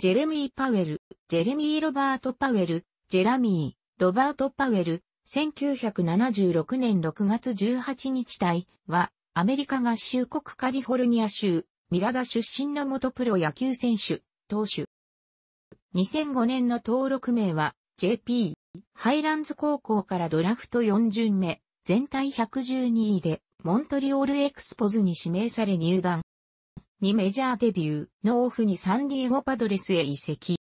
ジェレミー・パウエル、ジェレミー・ロバート・パウエル、ジェラミー、ロバート・パウエル、1976年6月18日隊は、アメリカ合衆国カリフォルニア州、ミラダ出身の元プロ野球選手、投手。2005年の登録名は、JP、ハイランズ高校からドラフト4巡目、全体112位で、モントリオールエクスポズに指名され入団。にメジャーデビュー、のオフにサンディエゴパドレスへ移籍。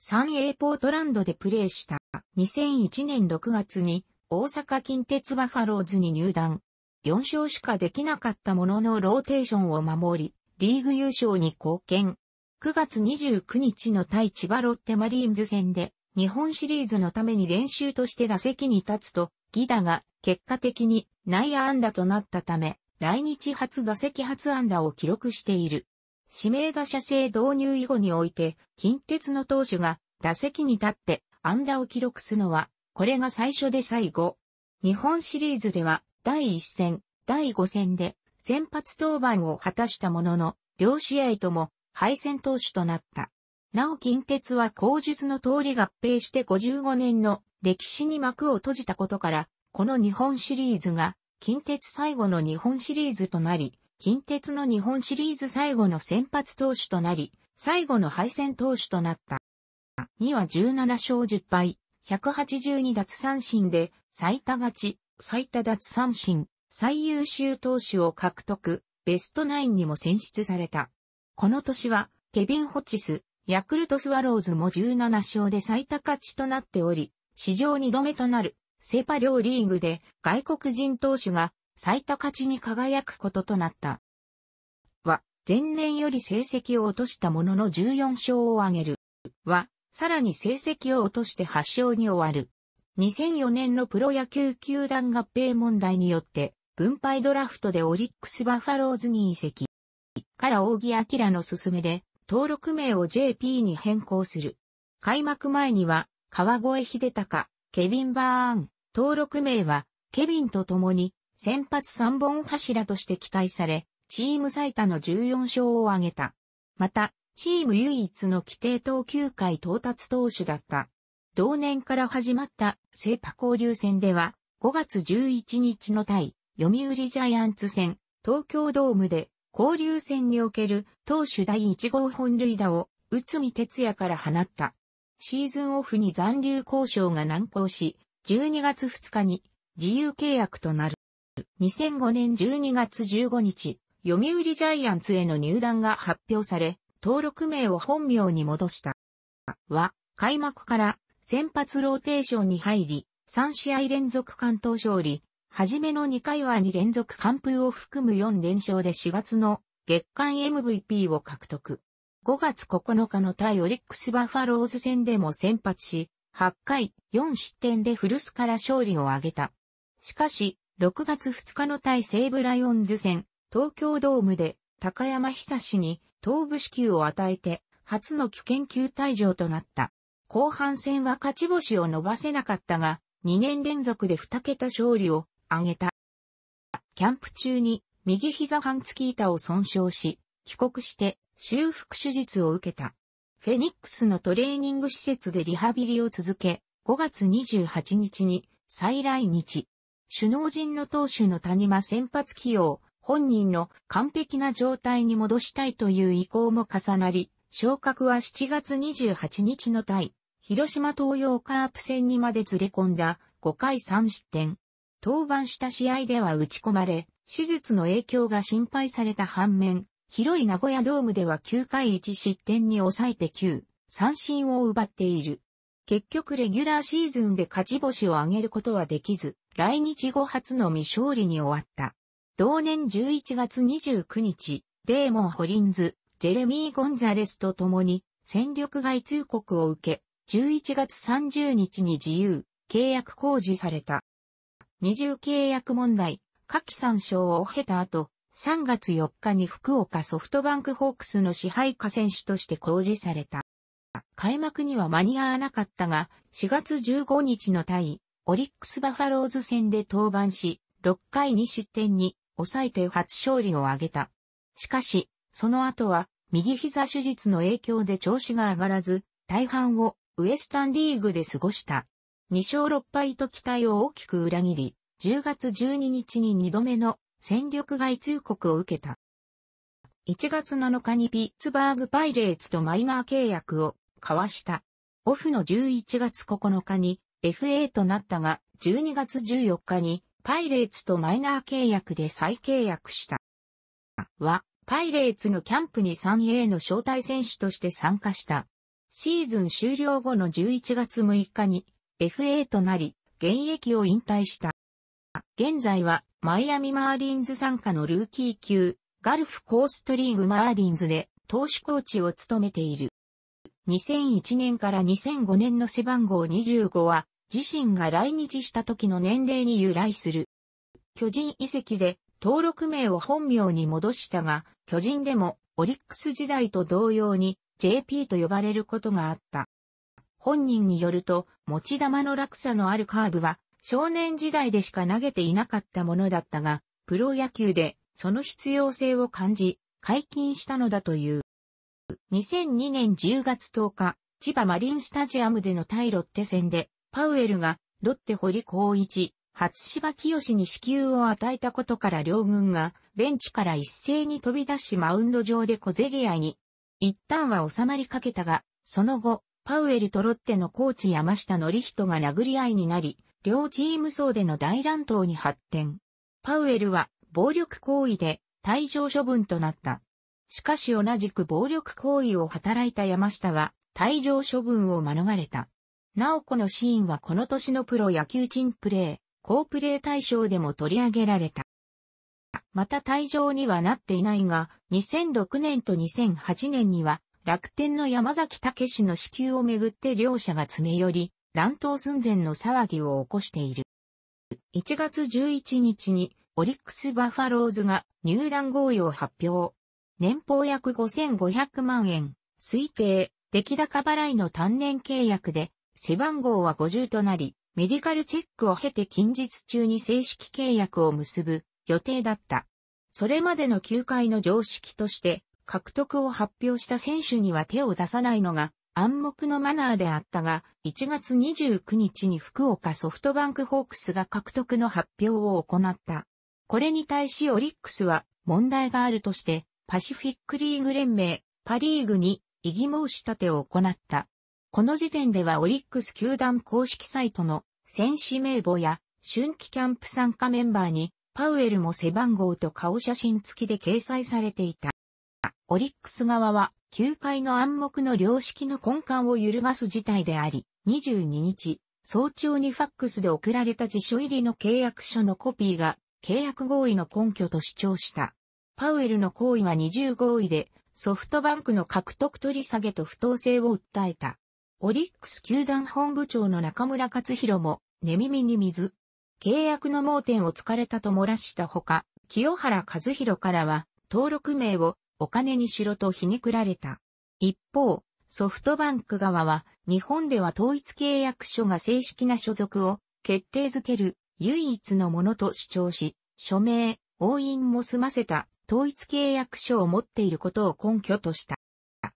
3A ポートランドでプレーした。2001年6月に大阪近鉄バファローズに入団。4勝しかできなかったもののローテーションを守り、リーグ優勝に貢献。9月29日の対千葉ロッテマリーンズ戦で、日本シリーズのために練習として打席に立つと、ギダが結果的に内野安打となったため、来日初打席初安打を記録している。指名打者制導入以後において、近鉄の投手が打席に立って安打を記録すのは、これが最初で最後。日本シリーズでは、第1戦、第5戦で先発登板を果たしたものの、両試合とも敗戦投手となった。なお近鉄は口述の通り合併して55年の歴史に幕を閉じたことから、この日本シリーズが近鉄最後の日本シリーズとなり、近鉄の日本シリーズ最後の先発投手となり、最後の敗戦投手となった。2は17勝10敗、182奪三振で、最多勝ち、最多奪三振、最優秀投手を獲得、ベストナインにも選出された。この年は、ケビン・ホッチス、ヤクルトスワローズも17勝で最多勝ちとなっており、史上2度目となるセパ両リーグで外国人投手が最多勝ちに輝くこととなった。は、前年より成績を落としたものの14勝を挙げる。は、さらに成績を落として8勝に終わる。2004年のプロ野球球団合併問題によって、分配ドラフトでオリックスバファローズに移籍。から大木明の勧めで、登録名を JP に変更する。開幕前には、川越秀隆、ケビン・バーン、登録名は、ケビンと共に、先発三本柱として期待され、チーム最多の14勝を挙げた。また、チーム唯一の規定投球回到達投手だった。同年から始まったセーパ交流戦では、5月11日の対、読売ジャイアンツ戦、東京ドームで、交流戦における投手第1号本塁打を、内海哲也から放った。シーズンオフに残留交渉が難航し、12月2日に自由契約となる。2005年12月15日、読売ジャイアンツへの入団が発表され、登録名を本名に戻した。は、開幕から先発ローテーションに入り、3試合連続関東勝利、はじめの2回は2連続完封を含む4連勝で4月の月間 MVP を獲得。5月9日の対オリックスバファローズ戦でも先発し、8回4失点で古巣から勝利を挙げた。しかし、6月2日の対西武ライオンズ戦、東京ドームで高山久志に頭部支給を与えて、初の危険球退場となった。後半戦は勝ち星を伸ばせなかったが、2年連続で2桁勝利を挙げた。キャンプ中に右膝半月板を損傷し、帰国して修復手術を受けた。フェニックスのトレーニング施設でリハビリを続け、5月28日に再来日。首脳陣の投手の谷間先発起用、本人の完璧な状態に戻したいという意向も重なり、昇格は7月28日の対、広島東洋カープ戦にまでずれ込んだ5回3失点。登板した試合では打ち込まれ、手術の影響が心配された反面、広い名古屋ドームでは9回1失点に抑えて9、三振を奪っている。結局レギュラーシーズンで勝ち星を挙げることはできず、来日後初の未勝利に終わった。同年11月29日、デーモン・ホリンズ、ジェレミー・ゴンザレスと共に戦力外通告を受け、11月30日に自由、契約公示された。二重契約問題、下記参照を経た後、3月4日に福岡ソフトバンクホークスの支配下選手として公示された。開幕には間に合わなかったが、4月15日の対、オリックスバファローズ戦で登板し、6回2失点に抑えて初勝利を挙げた。しかし、その後は、右膝手術の影響で調子が上がらず、大半をウエスタンリーグで過ごした。2勝6敗と期待を大きく裏切り、10月12日に2度目の戦力外通告を受けた。1月7日にピッツバーグパイレーツとマイナー契約を交わした。オフの11月9日に FA となったが、12月14日にパイレーツとマイナー契約で再契約した。は、パイレーツのキャンプに 3A の招待選手として参加した。シーズン終了後の11月6日に FA となり、現役を引退した。現在はマイアミマーリンズ参加のルーキー級、ガルフコーストリーグマーリンズで投手コーチを務めている。2001年から2005年の背番号25は、自身が来日した時の年齢に由来する。巨人遺跡で登録名を本名に戻したが、巨人でもオリックス時代と同様に JP と呼ばれることがあった。本人によると、持ち玉の落差のあるカーブは少年時代でしか投げていなかったものだったが、プロ野球でその必要性を感じ、解禁したのだという。2002年10月10日、千葉マリンスタジアムでの対ロッテ戦で、パウエルがロッテ堀光一、初芝清に支給を与えたことから両軍がベンチから一斉に飛び出しマウンド上で小競り合いに。一旦は収まりかけたが、その後、パウエルとロッテのコーチ山下則人が殴り合いになり、両チーム層での大乱闘に発展。パウエルは暴力行為で退場処分となった。しかし同じく暴力行為を働いた山下は退場処分を免れた。なおこのシーンはこの年のプロ野球チンプレー、高プレー対象でも取り上げられた。また退場にはなっていないが、2006年と2008年には楽天の山崎武の支給をめぐって両者が詰め寄り、乱闘寸前の騒ぎを起こしている。1月11日にオリックスバファローズが入団合意を発表。年俸約5500万円、推定、出来高払いの単年契約で、背番号は50となり、メディカルチェックを経て近日中に正式契約を結ぶ予定だった。それまでの球界の常識として、獲得を発表した選手には手を出さないのが暗黙のマナーであったが、1月29日に福岡ソフトバンクホークスが獲得の発表を行った。これに対しオリックスは問題があるとして、パシフィックリーグ連盟、パリーグに異議申し立てを行った。この時点ではオリックス球団公式サイトの選手名簿や春季キャンプ参加メンバーにパウエルも背番号と顔写真付きで掲載されていた。オリックス側は球界の暗黙の良識の根幹を揺るがす事態であり、22日、早朝にファックスで送られた辞書入りの契約書のコピーが、契約合意の根拠と主張した。パウエルの行為は20合意で、ソフトバンクの獲得取り下げと不当性を訴えた。オリックス球団本部長の中村克弘も、寝耳に水。契約の盲点を突かれたと漏らしたほか、清原和弘からは、登録名をお金にしろと皮肉られた。一方、ソフトバンク側は、日本では統一契約書が正式な所属を決定づける唯一のものと主張し、署名、押印も済ませた統一契約書を持っていることを根拠とした。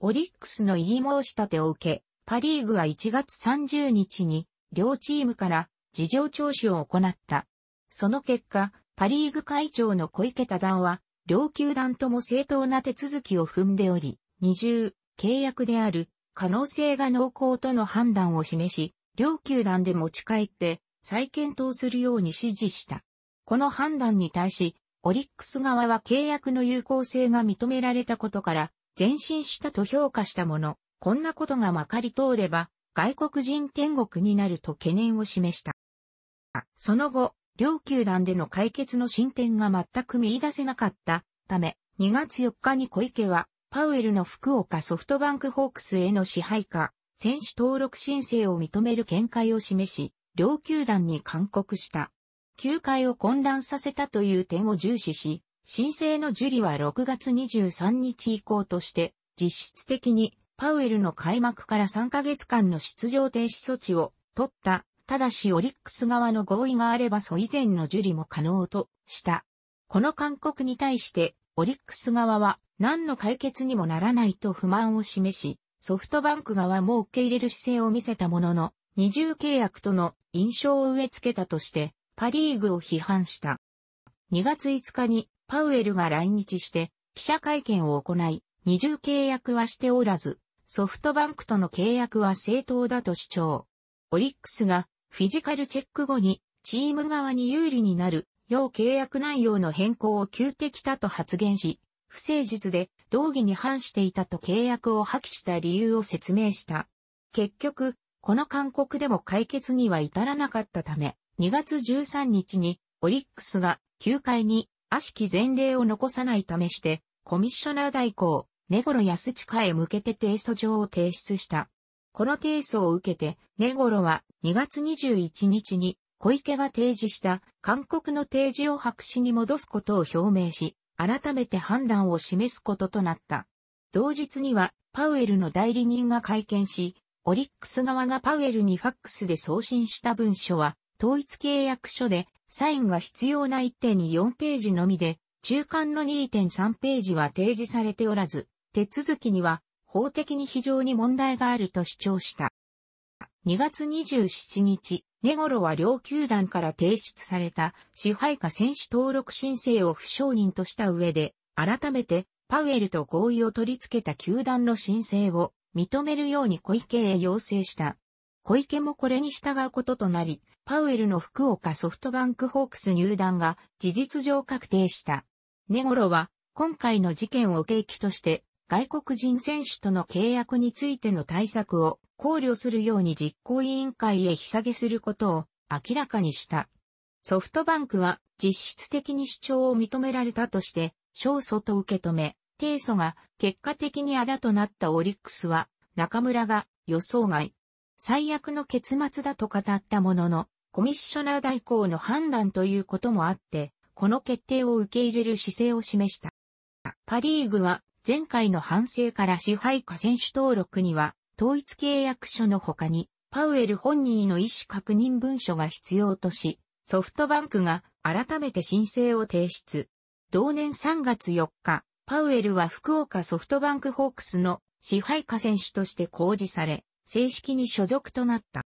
オリックスの異議申し立てを受け、パリーグは1月30日に両チームから事情聴取を行った。その結果、パリーグ会長の小池田談は両球団とも正当な手続きを踏んでおり、二重、契約である、可能性が濃厚との判断を示し、両球団で持ち帰って、再検討するように指示した。この判断に対し、オリックス側は契約の有効性が認められたことから、前進したと評価したもの、こんなことがまかり通れば、外国人天国になると懸念を示した。その後、両球団での解決の進展が全く見出せなかったため、2月4日に小池は、パウエルの福岡ソフトバンクホークスへの支配下、選手登録申請を認める見解を示し、両球団に勧告した。球界を混乱させたという点を重視し、申請の受理は6月23日以降として、実質的にパウエルの開幕から3ヶ月間の出場停止措置を取ったただしオリックス側の合意があればそ以前の受理も可能とした。この勧告に対してオリックス側は何の解決にもならないと不満を示し、ソフトバンク側も受け入れる姿勢を見せたものの、二重契約との印象を植え付けたとして、パリーグを批判した。2月5日にパウエルが来日して記者会見を行い、二重契約はしておらず、ソフトバンクとの契約は正当だと主張。オリックスがフィジカルチェック後に、チーム側に有利になる、要契約内容の変更を急的だと発言し、不誠実で、道義に反していたと契約を破棄した理由を説明した。結局、この勧告でも解決には至らなかったため、2月13日にオリックスが球界に悪しき前例を残さないためして、コミッショナー代行、根頃安カへ向けて提訴状を提出した。この提訴を受けて、根頃は2月21日に小池が提示した勧告の提示を白紙に戻すことを表明し、改めて判断を示すこととなった。同日にはパウエルの代理人が会見し、オリックス側がパウエルにファックスで送信した文書は、統一契約書でサインが必要な1.4ページのみで、中間の2.3ページは提示されておらず、手続きには法的に非常に問題があると主張した。2月27日、ネゴロは両球団から提出された支配下選手登録申請を不承認とした上で、改めてパウエルと合意を取り付けた球団の申請を認めるように小池へ要請した。小池もこれに従うこととなり、パウエルの福岡ソフトバンクホークス入団が事実上確定した。ネゴロは今回の事件を契機として外国人選手との契約についての対策を考慮するように実行委員会へ引下げすることを明らかにした。ソフトバンクは実質的に主張を認められたとして、勝訴と受け止め、提訴が結果的にあだとなったオリックスは、中村が予想外。最悪の結末だと語ったものの、コミッショナー代行の判断ということもあって、この決定を受け入れる姿勢を示した。パリーグは前回の反省から支配下選手登録には、統一契約書の他に、パウエル本人の意思確認文書が必要とし、ソフトバンクが改めて申請を提出。同年3月4日、パウエルは福岡ソフトバンクホークスの支配下選手として公示され、正式に所属となった。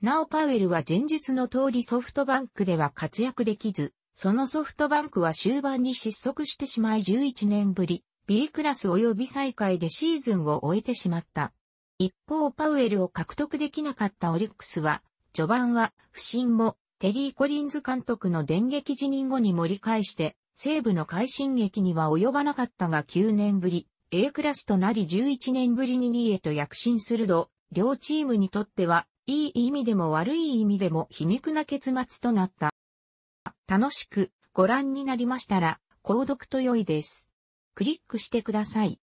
なおパウエルは前日の通りソフトバンクでは活躍できず、そのソフトバンクは終盤に失速してしまい11年ぶり、B クラス及び再開でシーズンを終えてしまった。一方パウエルを獲得できなかったオリックスは、序盤は不振もテリー・コリンズ監督の電撃辞任後に盛り返して、西部の快進撃には及ばなかったが9年ぶり、A クラスとなり11年ぶりに2位へと躍進すると、両チームにとっては、いい意味でも悪い意味でも皮肉な結末となった。楽しくご覧になりましたら、購読と良いです。クリックしてください。